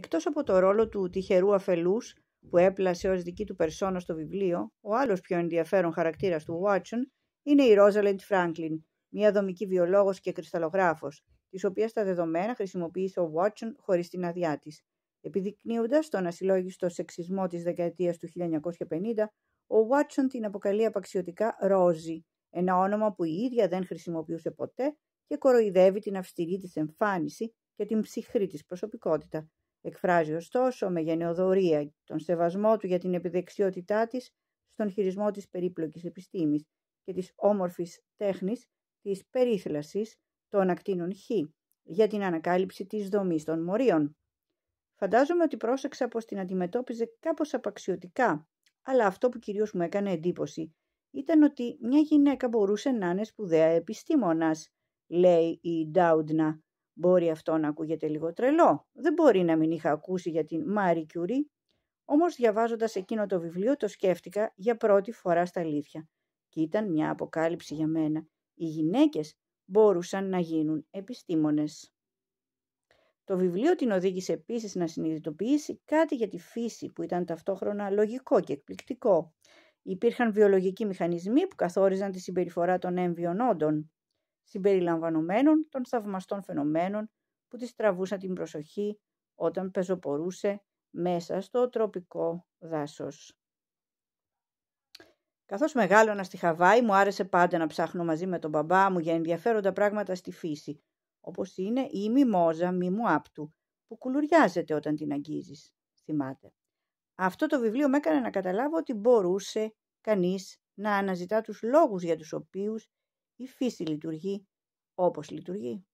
Εκτός από το ρόλο του τυχερού αφελούς που έπλασε ως δική του περσόνα στο βιβλίο, ο άλλος πιο ενδιαφέρον χαρακτήρας του Watson είναι η Rosalind Φράγκλιν, μια δομική βιολόγος και κρυσταλλογράφος, της οποίας τα δεδομένα χρησιμοποίησε ο Watson χωρίς την αδειά της. Επιδεικνύοντας τον ασυλλόγιστο σεξισμό της δεκαετίας του 1950, ο Watson την αποκαλεί απαξιωτικά Ρόζι, ένα όνομα που η ίδια δεν χρησιμοποιούσε ποτέ και κοροϊδεύει την αυστηρή της εμφάνιση και την ψυχρή της προσωπικότητα. Εκφράζει ωστόσο με γενναιοδορία τον σεβασμό του για την επιδεξιότητά της στον χειρισμό της περίπλοκης επιστήμης και της όμορφης τέχνης της περίθλασης των ακτίνων Χ για την ανακάλυψη της δομής των μορίων. Φαντάζομαι ότι πρόσεξα πως την αντιμετώπιζε κάπως απαξιωτικά, αλλά αυτό που κυρίως μου έκανε εντύπωση ήταν ότι μια γυναίκα μπορούσε να είναι σπουδαία επιστήμονας, λέει η Ντάουντνα, Μπορεί αυτό να ακούγεται λίγο τρελό. Δεν μπορεί να μην είχα ακούσει για την Μάρι Κιούρι. Όμως διαβάζοντας εκείνο το βιβλίο το σκέφτηκα για πρώτη φορά στα αλήθεια. Και ήταν μια αποκάλυψη για μένα. Οι γυναίκες μπορούσαν να γίνουν επιστήμονες. Το βιβλίο την οδήγησε επίσης να συνειδητοποιήσει κάτι για τη φύση που ήταν ταυτόχρονα λογικό και εκπληκτικό. Υπήρχαν βιολογικοί μηχανισμοί που καθόριζαν τη συμπεριφορά των έμβιων όντων συμπεριλαμβανομένων των θαυμαστών φαινομένων που της τραβούσαν την προσοχή όταν πεζοπορούσε μέσα στο τροπικό δάσος. Καθώς μεγάλωνα στη Χαβάη μου άρεσε πάντα να ψάχνω μαζί με τον μπαμπά μου για ενδιαφέροντα πράγματα στη φύση, όπως είναι η μιμόζα μιμου άπτου, που κουλουριάζεται όταν την αγγίζεις, θυμάται. Αυτό το βιβλίο με έκανε να καταλάβω ότι μπορούσε κανείς να αναζητά τους λόγους για τους οποίους η φύση λειτουργεί όπως λειτουργεί.